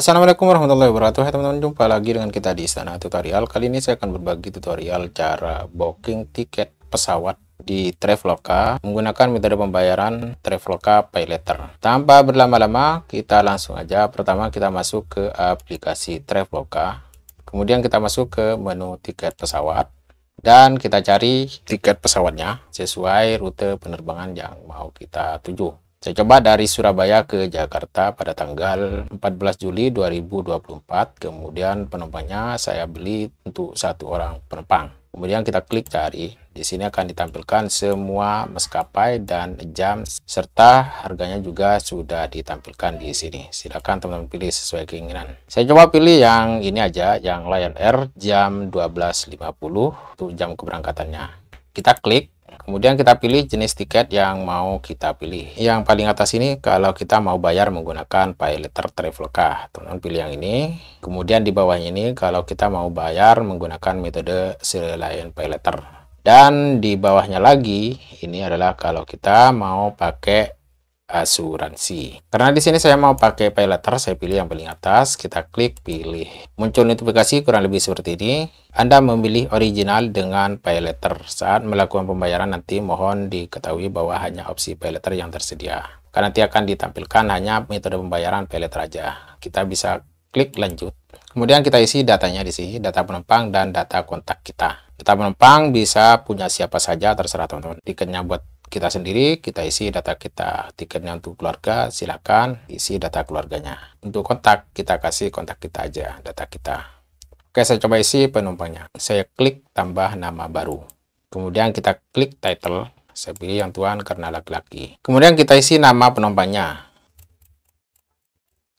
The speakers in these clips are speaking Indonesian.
Assalamualaikum warahmatullahi wabarakatuh Hai teman-teman jumpa lagi dengan kita di Istana Tutorial Kali ini saya akan berbagi tutorial cara booking tiket pesawat di Traveloka menggunakan metode pembayaran Traveloka PayLater Tanpa berlama-lama kita langsung aja pertama kita masuk ke aplikasi Traveloka Kemudian kita masuk ke menu tiket pesawat dan kita cari tiket pesawatnya sesuai rute penerbangan yang mau kita tuju saya coba dari Surabaya ke Jakarta pada tanggal 14 Juli 2024. Kemudian penumpangnya saya beli untuk satu orang penumpang. Kemudian kita klik cari. Di sini akan ditampilkan semua maskapai dan jam serta harganya juga sudah ditampilkan di sini. Silakan teman-teman pilih sesuai keinginan. Saya coba pilih yang ini aja, yang Lion Air jam 12.50 untuk jam keberangkatannya. Kita klik Kemudian kita pilih jenis tiket yang mau kita pilih. Yang paling atas ini kalau kita mau bayar menggunakan PayLater traveloka Teman-teman pilih yang ini. Kemudian di bawah ini kalau kita mau bayar menggunakan metode selain PayLater. Dan di bawahnya lagi ini adalah kalau kita mau pakai asuransi. Karena di sini saya mau pakai pay letter, saya pilih yang paling atas, kita klik pilih. Muncul notifikasi kurang lebih seperti ini. Anda memilih original dengan pay letter. Saat melakukan pembayaran nanti mohon diketahui bahwa hanya opsi pay letter yang tersedia. Karena nanti akan ditampilkan hanya metode pembayaran pay letter aja. Kita bisa klik lanjut. Kemudian kita isi datanya di sini, data penumpang dan data kontak kita. Data penumpang bisa punya siapa saja terserah teman-teman. Tiketnya buat kita sendiri, kita isi data kita. Tiketnya untuk keluarga, silakan isi data keluarganya. Untuk kontak, kita kasih kontak kita aja, data kita. Oke, saya coba isi penumpangnya. Saya klik tambah nama baru. Kemudian kita klik title. Saya pilih yang tuan karena laki-laki. Kemudian kita isi nama penumpangnya.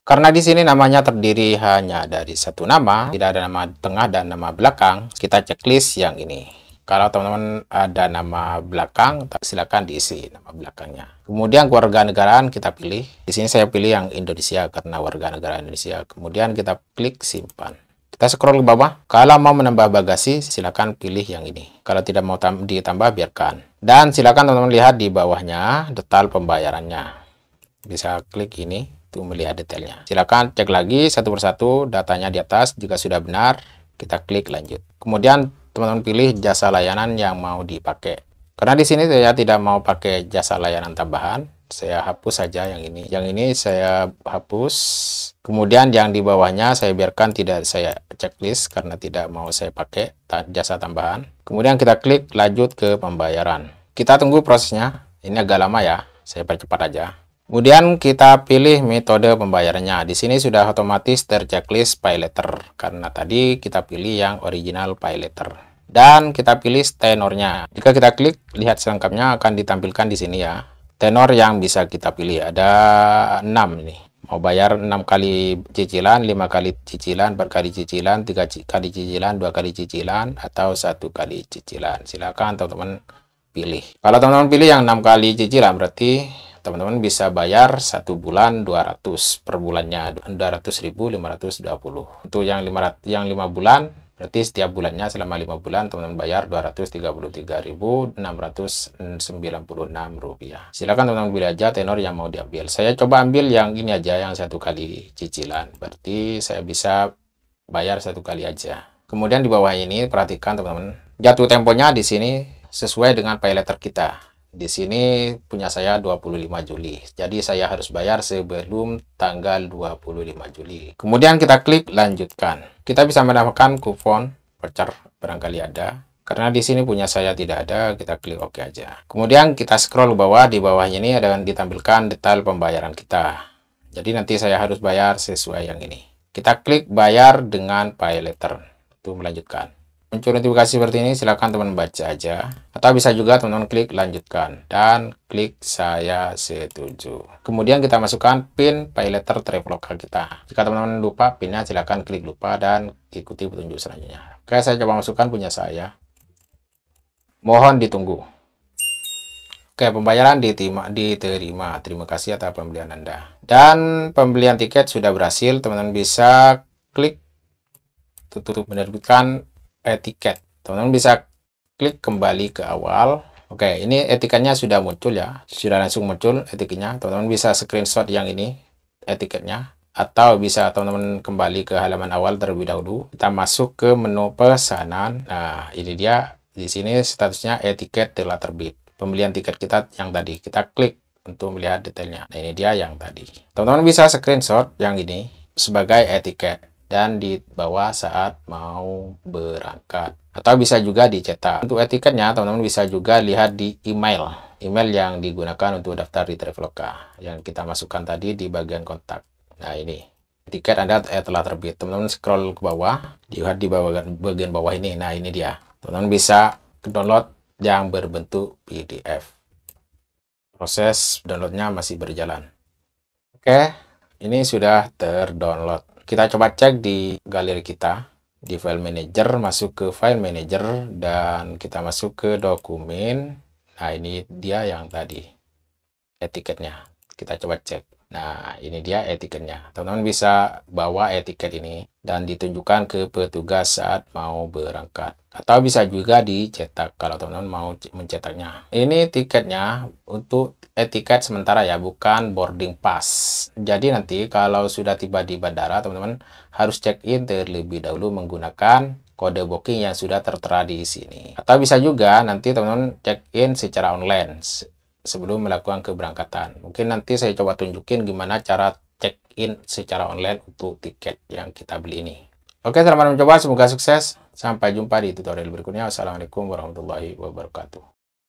Karena di sini namanya terdiri hanya dari satu nama, tidak ada nama tengah dan nama belakang, kita checklist yang ini. Kalau teman-teman ada nama belakang, silakan diisi nama belakangnya. Kemudian keluarga negaraan kita pilih. Di sini saya pilih yang Indonesia karena warga negara Indonesia. Kemudian kita klik simpan. Kita scroll ke bawah. Kalau mau menambah bagasi, silakan pilih yang ini. Kalau tidak mau ditambah, biarkan. Dan silakan teman-teman lihat di bawahnya detail pembayarannya. Bisa klik ini untuk melihat detailnya. Silakan cek lagi satu persatu datanya di atas. Jika sudah benar, kita klik lanjut. Kemudian teman-teman pilih jasa layanan yang mau dipakai. Karena di sini saya tidak mau pakai jasa layanan tambahan, saya hapus saja yang ini. Yang ini saya hapus. Kemudian yang di bawahnya saya biarkan tidak saya checklist karena tidak mau saya pakai jasa tambahan. Kemudian kita klik lanjut ke pembayaran. Kita tunggu prosesnya. Ini agak lama ya, saya percepat aja. Kemudian kita pilih metode pembayarannya. Di sini sudah otomatis terchecklist Paylater karena tadi kita pilih yang original Paylater. Dan kita pilih tenornya. Jika kita klik lihat selengkapnya akan ditampilkan di sini ya. Tenor yang bisa kita pilih ada 6 nih. Mau bayar 6 kali cicilan, 5 kali cicilan, 4 kali cicilan, 3 kali cicilan, 2 kali cicilan atau satu kali cicilan. Silakan teman-teman pilih. Kalau teman-teman pilih yang 6 kali cicilan berarti teman-teman bisa bayar satu bulan 200 per bulannya 200.520. Untuk yang 500 yang 5 bulan berarti setiap bulannya selama 5 bulan teman-teman bayar 233.696 rupiah. Silakan teman-teman pilih aja tenor yang mau diambil. Saya coba ambil yang ini aja yang satu kali cicilan. Berarti saya bisa bayar satu kali aja. Kemudian di bawah ini perhatikan teman-teman jatuh temponya di sini sesuai dengan pay letter kita. Di sini punya saya 25 Juli. Jadi saya harus bayar sebelum tanggal 25 Juli. Kemudian kita klik lanjutkan. Kita bisa mendapatkan kupon voucher barangkali ada. Karena di sini punya saya tidak ada, kita klik OK aja. Kemudian kita scroll ke bawah, di bawahnya ini ada ditampilkan detail pembayaran kita. Jadi nanti saya harus bayar sesuai yang ini. Kita klik bayar dengan pay letter. Itu melanjutkan muncul notifikasi seperti ini silahkan teman baca aja atau bisa juga teman-teman klik lanjutkan dan klik saya setuju kemudian kita masukkan pin paylater traveloka kita jika teman-teman lupa pinnya silahkan klik lupa dan ikuti petunjuk selanjutnya oke saya coba masukkan punya saya mohon ditunggu oke pembayaran diterima, diterima. terima kasih atas pembelian anda dan pembelian tiket sudah berhasil teman-teman bisa klik tutup menerbitkan etiket teman-teman bisa klik kembali ke awal oke ini etiketnya sudah muncul ya sudah langsung muncul etiketnya teman-teman bisa screenshot yang ini etiketnya atau bisa teman-teman kembali ke halaman awal terlebih dahulu kita masuk ke menu pesanan nah ini dia di sini statusnya etiket telah terbit pembelian tiket kita yang tadi kita klik untuk melihat detailnya nah ini dia yang tadi teman-teman bisa screenshot yang ini sebagai etiket dan dibawa saat mau berangkat. Atau bisa juga dicetak. Untuk etiketnya, teman-teman bisa juga lihat di email. Email yang digunakan untuk daftar di Traveloka yang kita masukkan tadi di bagian kontak. Nah, ini tiket Anda eh, telah terbit. Teman-teman scroll ke bawah, lihat di bagian, bagian bawah ini. Nah, ini dia. Teman-teman bisa download yang berbentuk PDF. Proses downloadnya masih berjalan. Oke, ini sudah terdownload. Kita coba cek di galeri kita, di file manager, masuk ke file manager, dan kita masuk ke dokumen. Nah, ini dia yang tadi, etiketnya. Kita coba cek. Nah, ini dia etiketnya. Teman-teman bisa bawa etiket ini dan ditunjukkan ke petugas saat mau berangkat atau bisa juga dicetak kalau teman-teman mau mencetaknya ini tiketnya untuk etiket eh, sementara ya bukan boarding pass jadi nanti kalau sudah tiba di bandara teman-teman harus check in terlebih dahulu menggunakan kode booking yang sudah tertera di sini atau bisa juga nanti teman-teman check in secara online sebelum melakukan keberangkatan mungkin nanti saya coba tunjukin gimana cara check in secara online untuk tiket yang kita beli ini Oke, selamat mencoba. Semoga sukses. Sampai jumpa di tutorial berikutnya. Wassalamualaikum warahmatullahi wabarakatuh.